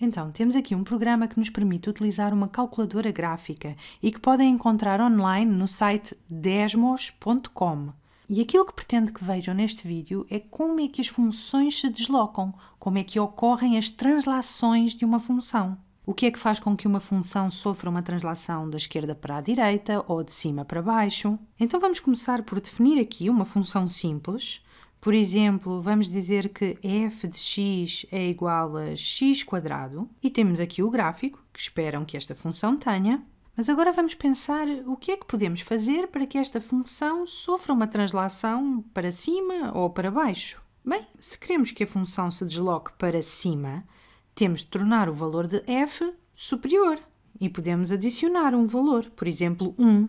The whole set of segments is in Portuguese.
Então, temos aqui um programa que nos permite utilizar uma calculadora gráfica e que podem encontrar online no site desmos.com. E aquilo que pretendo que vejam neste vídeo é como é que as funções se deslocam, como é que ocorrem as translações de uma função. O que é que faz com que uma função sofra uma translação da esquerda para a direita ou de cima para baixo? Então vamos começar por definir aqui uma função simples. Por exemplo, vamos dizer que f de x é igual a x quadrado e temos aqui o gráfico, que esperam que esta função tenha. Mas agora vamos pensar o que é que podemos fazer para que esta função sofra uma translação para cima ou para baixo. Bem, se queremos que a função se desloque para cima, temos de tornar o valor de f superior e podemos adicionar um valor, por exemplo, 1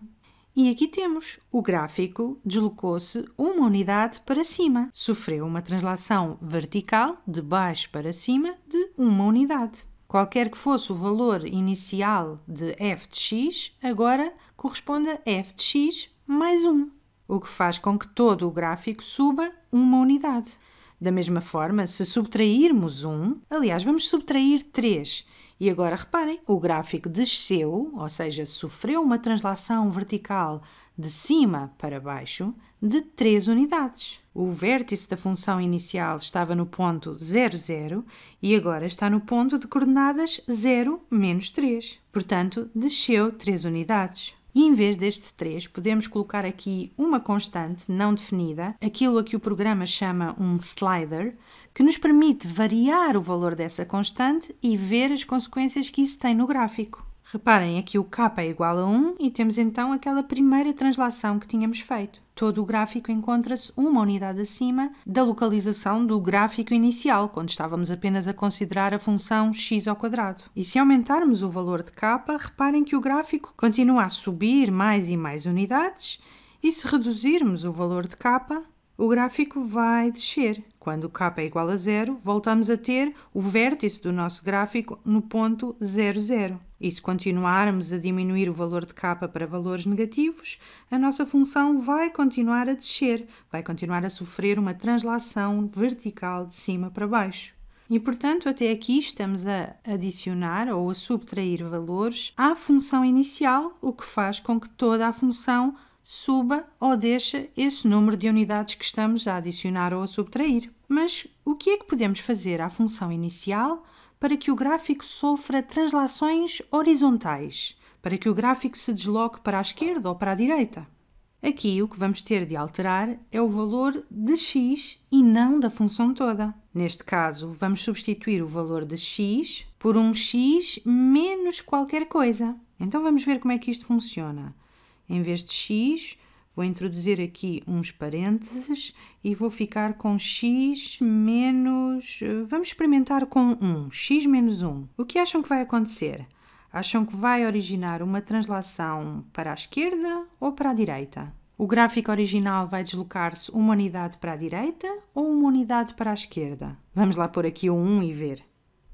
e aqui temos, o gráfico deslocou-se uma unidade para cima, sofreu uma translação vertical de baixo para cima de uma unidade. Qualquer que fosse o valor inicial de f de x, agora corresponde a f de x mais 1, o que faz com que todo o gráfico suba uma unidade. Da mesma forma, se subtrairmos 1, aliás, vamos subtrair 3 e agora reparem, o gráfico desceu, ou seja, sofreu uma translação vertical de cima para baixo de 3 unidades. O vértice da função inicial estava no ponto 0, 0 e agora está no ponto de coordenadas 0 menos 3. Portanto, desceu 3 unidades. E em vez deste 3, podemos colocar aqui uma constante não definida, aquilo a que o programa chama um slider, que nos permite variar o valor dessa constante e ver as consequências que isso tem no gráfico. Reparem, aqui o k é igual a 1 e temos então aquela primeira translação que tínhamos feito. Todo o gráfico encontra-se uma unidade acima da localização do gráfico inicial, quando estávamos apenas a considerar a função x ao quadrado. E se aumentarmos o valor de k, reparem que o gráfico continua a subir mais e mais unidades, e se reduzirmos o valor de k, o gráfico vai descer. Quando k é igual a zero, voltamos a ter o vértice do nosso gráfico no ponto 00. E se continuarmos a diminuir o valor de k para valores negativos, a nossa função vai continuar a descer, vai continuar a sofrer uma translação vertical de cima para baixo. E, portanto, até aqui estamos a adicionar ou a subtrair valores à função inicial, o que faz com que toda a função suba ou deixa esse número de unidades que estamos a adicionar ou a subtrair. Mas o que é que podemos fazer à função inicial para que o gráfico sofra translações horizontais, para que o gráfico se desloque para a esquerda ou para a direita? Aqui o que vamos ter de alterar é o valor de x e não da função toda. Neste caso, vamos substituir o valor de x por um x menos qualquer coisa. Então vamos ver como é que isto funciona. Em vez de x, vou introduzir aqui uns parênteses e vou ficar com x menos. Vamos experimentar com 1, x menos 1. O que acham que vai acontecer? Acham que vai originar uma translação para a esquerda ou para a direita? O gráfico original vai deslocar-se uma unidade para a direita ou uma unidade para a esquerda? Vamos lá pôr aqui o 1 e ver.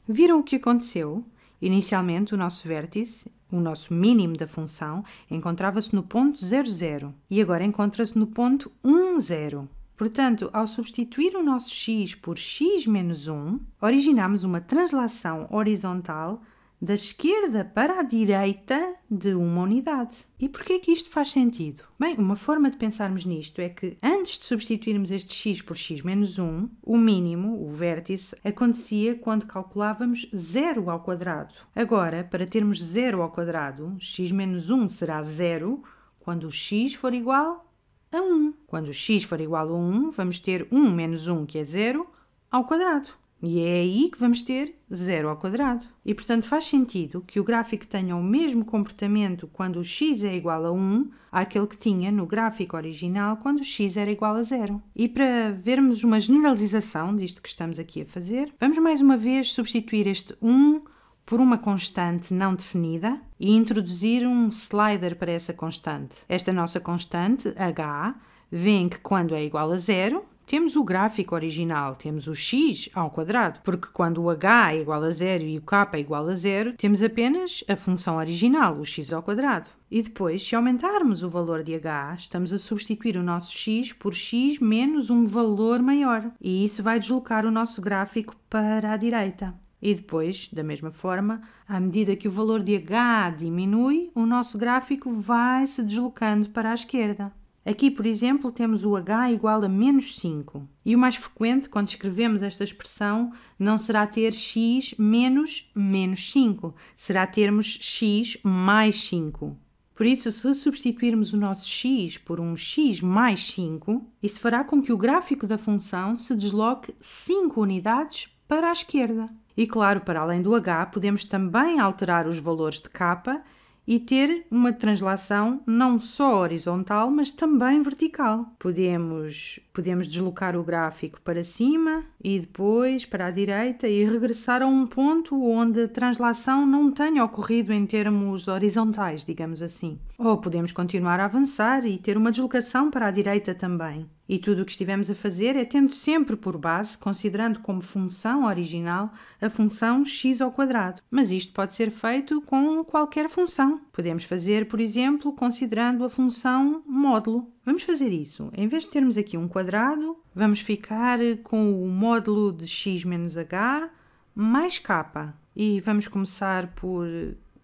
Viram o que aconteceu? Inicialmente, o nosso vértice, o nosso mínimo da função, encontrava-se no ponto 00 e agora encontra-se no ponto 10. Portanto, ao substituir o nosso x por x menos 1, originamos uma translação horizontal da esquerda para a direita de uma unidade. E por que que isto faz sentido? Bem, uma forma de pensarmos nisto é que antes de substituirmos este x por x menos 1, o mínimo, o vértice, acontecia quando calculávamos 0 ao quadrado. Agora, para termos 0 ao quadrado, x menos 1 será 0 quando o x for igual a 1. Quando o x for igual a 1, vamos ter 1 menos 1, que é 0, ao quadrado. E é aí que vamos ter zero ao quadrado. E portanto faz sentido que o gráfico tenha o mesmo comportamento quando o x é igual a 1 àquele que tinha no gráfico original quando o x era igual a zero. E para vermos uma generalização disto que estamos aqui a fazer, vamos mais uma vez substituir este 1 por uma constante não definida e introduzir um slider para essa constante. Esta nossa constante, h, vem que quando é igual a zero temos o gráfico original, temos o x ao quadrado, porque quando o h é igual a zero e o k é igual a zero, temos apenas a função original, o x ao quadrado. E depois, se aumentarmos o valor de h, estamos a substituir o nosso x por x menos um valor maior, e isso vai deslocar o nosso gráfico para a direita. E depois, da mesma forma, à medida que o valor de h diminui, o nosso gráfico vai se deslocando para a esquerda. Aqui, por exemplo, temos o h igual a menos 5. E o mais frequente, quando escrevemos esta expressão, não será ter x menos menos 5, será termos x mais 5. Por isso, se substituirmos o nosso x por um x mais 5, isso fará com que o gráfico da função se desloque 5 unidades para a esquerda. E claro, para além do h, podemos também alterar os valores de k e ter uma translação não só horizontal, mas também vertical. Podemos, podemos deslocar o gráfico para cima, e depois para a direita e regressar a um ponto onde a translação não tenha ocorrido em termos horizontais, digamos assim. Ou podemos continuar a avançar e ter uma deslocação para a direita também. E tudo o que estivemos a fazer é tendo sempre por base, considerando como função original, a função x ao quadrado. Mas isto pode ser feito com qualquer função. Podemos fazer, por exemplo, considerando a função módulo. Vamos fazer isso. Em vez de termos aqui um quadrado, vamos ficar com o módulo de x menos h mais k. E vamos começar por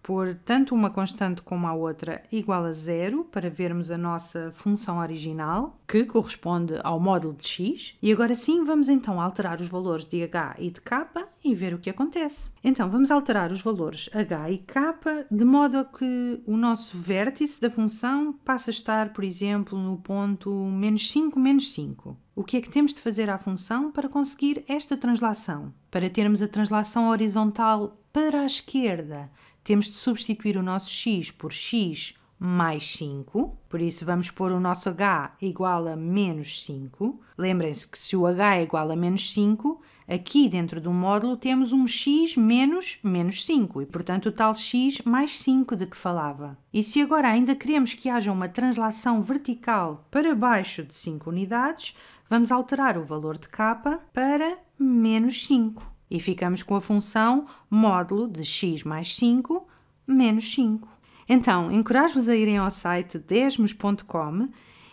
pôr tanto uma constante como a outra igual a zero para vermos a nossa função original, que corresponde ao módulo de x. E agora sim vamos então alterar os valores de h e de k e ver o que acontece. Então vamos alterar os valores h e k de modo a que o nosso vértice da função passe a estar, por exemplo, no ponto menos 5, menos 5. O que é que temos de fazer à função para conseguir esta translação? Para termos a translação horizontal para a esquerda, temos de substituir o nosso x por x mais 5, por isso vamos pôr o nosso h igual a menos 5. Lembrem-se que se o h é igual a menos 5, aqui dentro do módulo temos um x menos menos 5 e, portanto, o tal x mais 5 de que falava. E se agora ainda queremos que haja uma translação vertical para baixo de 5 unidades, vamos alterar o valor de k para menos 5. E ficamos com a função módulo de x mais 5 menos 5. Então, encorajo-vos a irem ao site desmos.com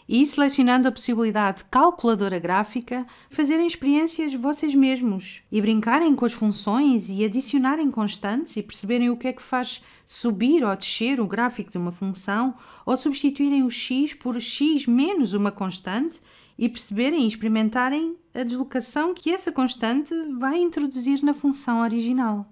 e, selecionando a possibilidade de calculadora gráfica, fazerem experiências vocês mesmos e brincarem com as funções e adicionarem constantes e perceberem o que é que faz subir ou descer o gráfico de uma função ou substituírem o x por x menos uma constante e perceberem e experimentarem a deslocação que essa constante vai introduzir na função original.